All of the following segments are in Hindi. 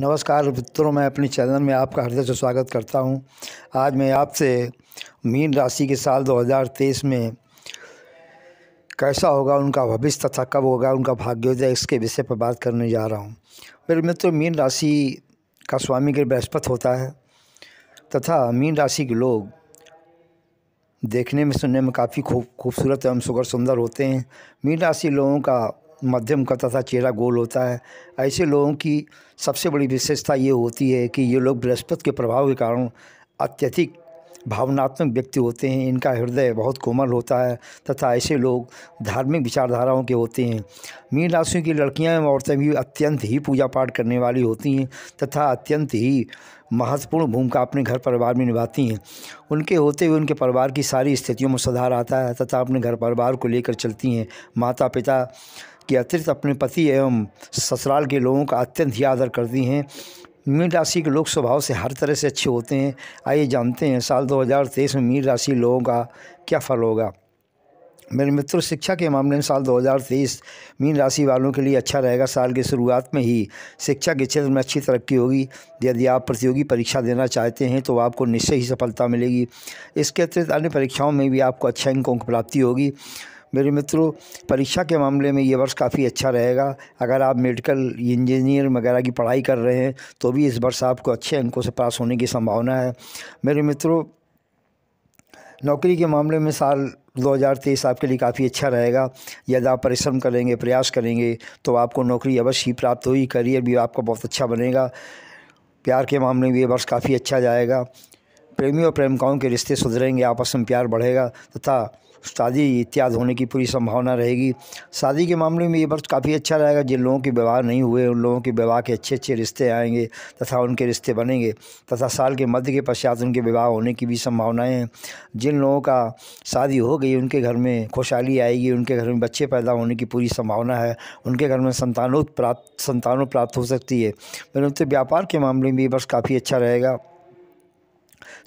नमस्कार मित्रों मैं अपने चैनल में आपका हृदय से स्वागत करता हूं आज मैं आपसे मीन राशि के साल 2023 में कैसा होगा उनका भविष्य तथा कब होगा उनका भाग्योदय इसके विषय पर बात करने जा रहा हूं मेरे मित्रों मीन राशि का स्वामी के बृहस्पति होता है तथा मीन राशि के लोग देखने में सुनने में काफ़ी खूब खूबसूरत एवं सुगर सुंदर होते हैं मीन राशि लोगों का मध्यम का तथा चेहरा गोल होता है ऐसे लोगों की सबसे बड़ी विशेषता ये होती है कि ये लोग बृहस्पति के प्रभाव के कारण अत्यधिक भावनात्मक व्यक्ति होते हैं इनका हृदय बहुत कोमल होता है तथा ऐसे लोग धार्मिक विचारधाराओं के होते हैं मीन राशियों की लड़कियां और औरतें भी अत्यंत ही पूजा पाठ करने वाली होती हैं तथा अत्यंत ही महत्वपूर्ण भूमिका अपने घर परिवार में निभाती हैं उनके होते हुए उनके परिवार की सारी स्थितियों में सुधार आता है तथा अपने घर परिवार को लेकर चलती हैं माता पिता के अतिरिक्त अपने पति एवं ससुराल के लोगों का अत्यंत ही आदर करती हैं मीन राशि के लोग स्वभाव से हर तरह से अच्छे होते हैं आइए जानते हैं साल 2023 में मीन राशि लोगों का क्या फल होगा मेरे मित्र शिक्षा के मामले में साल 2023 मीन राशि वालों के लिए अच्छा रहेगा साल की शुरुआत में ही शिक्षा के क्षेत्र में अच्छी तरक्की होगी यदि आप प्रतियोगी परीक्षा देना चाहते हैं तो आपको निश्चय ही सफलता मिलेगी इसके अतिरिक्त अन्य परीक्षाओं में भी आपको अच्छे अंकों की प्राप्ति होगी मेरे मित्रों परीक्षा के मामले में ये वर्ष काफ़ी अच्छा रहेगा अगर आप मेडिकल इंजीनियर वगैरह की पढ़ाई कर रहे हैं तो भी इस वर्ष आपको अच्छे अंकों से पास होने की संभावना है मेरे मित्रों नौकरी के मामले में साल 2023 आपके लिए काफ़ी अच्छा रहेगा यदि आप परिश्रम करेंगे प्रयास करेंगे तो आपको नौकरी अवश्य ही प्राप्त होगी करियर भी आपका बहुत अच्छा बनेगा प्यार के मामले में ये वर्ष काफ़ी अच्छा जाएगा प्रेमी और प्रेमिकाओं के रिश्ते सुधरेंगे आपस में प्यार बढ़ेगा तथा शादी इत्यादि होने की पूरी संभावना रहेगी शादी के मामले में ये वर्ष काफ़ी अच्छा रहेगा जिन लोगों के विवाह नहीं हुए उन लोगों के विवाह के अच्छे अच्छे रिश्ते आएंगे तथा उनके रिश्ते बनेंगे तथा साल के मध्य के पश्चात उनके विवाह होने की भी संभावनाएँ हैं जिन लोगों का शादी हो गई उनके घर में खुशहाली आएगी उनके घर में बच्चे पैदा होने की पूरी संभावना है उनके घर में संतानों प्राप्त संतानों प्राप्त हो सकती है परंतु व्यापार के मामले में ये वर्ष काफ़ी अच्छा रहेगा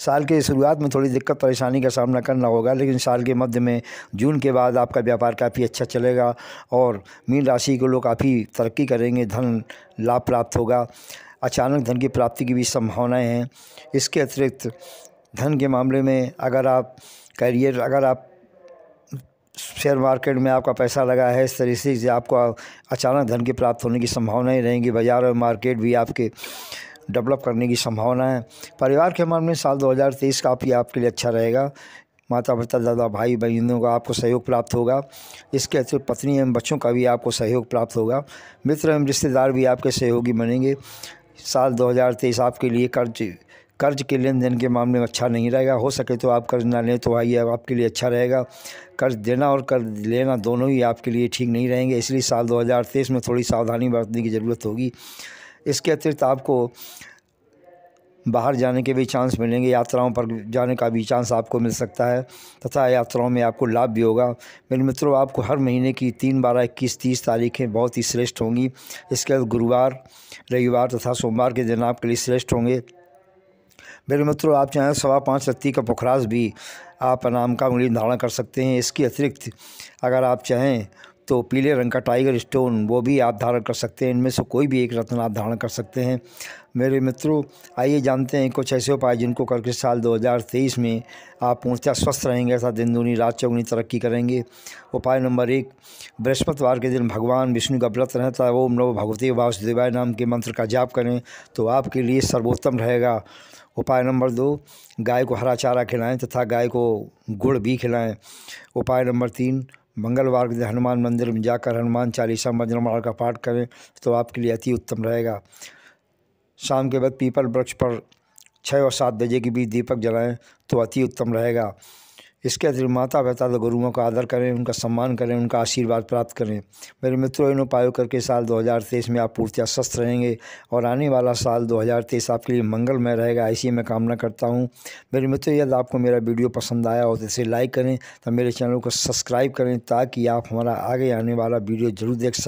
साल के शुरुआत में थोड़ी दिक्कत परेशानी का सामना करना होगा लेकिन साल के मध्य में जून के बाद आपका व्यापार काफ़ी अच्छा चलेगा और मीन राशि के लोग काफ़ी तरक्की करेंगे धन लाभ प्राप्त होगा अचानक धन की प्राप्ति की भी संभावनाएँ हैं इसके अतिरिक्त धन के मामले में अगर आप करियर अगर आप शेयर मार्केट में आपका पैसा लगा है इस तरीके से आपको अचानक धन की प्राप्त होने की संभावनाएँ रहेंगी बाज़ार और मार्केट भी आपके डेवलप करने की संभावना है परिवार के मामले में साल 2023 काफ़ी आपके लिए अच्छा रहेगा माता पिता दादा भाई बहनों का आपको सहयोग प्राप्त होगा इसके अतिरिक्त पत्नी एवं बच्चों का भी आपको सहयोग प्राप्त होगा मित्र एवं रिश्तेदार भी आपके सहयोगी बनेंगे साल 2023 आपके लिए कर्ज कर्ज के लेन देन के मामले में अच्छा नहीं रहेगा हो सके तो आप कर्ज ना लें तो आइए आपके लिए अच्छा रहेगा कर्ज देना और कर्ज लेना दोनों ही आपके लिए ठीक नहीं रहेंगे इसलिए साल 2023 में थोड़ी सावधानी बरतने की ज़रूरत होगी इसके अतिरिक्त आपको बाहर जाने के भी चांस मिलेंगे यात्राओं पर जाने का भी चांस आपको मिल सकता है तथा यात्राओं में आपको लाभ भी होगा मेरे मित्रों आपको हर महीने की तीन बारह इक्कीस तीस तारीखें बहुत ही श्रेष्ठ होंगी इसके बाद गुरुवार रविवार तथा सोमवार के दिन आपके लिए श्रेष्ठ होंगे मेरे मित्रों आप चाहें तो सवा पाँच रत्ती का पुखराज भी आप नाम का उंगली धारण कर सकते हैं इसके अतिरिक्त अगर आप चाहें तो पीले रंग का टाइगर स्टोन वो भी आप धारण कर सकते हैं इनमें से कोई भी एक रत्न आप धारण कर सकते हैं मेरे मित्रों आइए जानते हैं कुछ ऐसे उपाय जिनको करके साल 2023 में आप पूर्णतः स्वस्थ रहेंगे ऐसा दिन दूनी रात चौगुनी तरक्की करेंगे उपाय नंबर एक बृहस्पतिवार के दिन भगवान विष्णु का व्रत रहता तथा ओम नव भगवती वासुदेवाय नाम के मंत्र का जाप करें तो आपके लिए सर्वोत्तम रहेगा उपाय नंबर दो गाय को हरा चारा खिलाएं तथा गाय को गुड़ भी खिलाएं उपाय नंबर तीन मंगलवार के दिन हनुमान मंदिर में जाकर हनुमान चालीसा मंजरमाल का पाठ करें तो आपके लिए अति उत्तम रहेगा शाम के बाद पीपल वृक्ष पर छः और सात बजे के बीच दीपक जलाएं तो अति उत्तम रहेगा इसके अतिरिक्त माता पिता तो गुरुओं का आदर करें उनका सम्मान करें उनका आशीर्वाद प्राप्त करें मेरे मित्रों इन उपायों करके साल 2023 में आप पूर्ति स्वस्थ रहेंगे और आने वाला साल 2023 आपके लिए मंगलमय रहेगा ऐसी मैं कामना करता हूँ मेरे मित्रों यदि आपको मेरा वीडियो पसंद आया हो तो इसे लाइक करें तो मेरे चैनल को सब्सक्राइब करें ताकि आप हमारा आगे आने वाला वीडियो जरूर देख सकें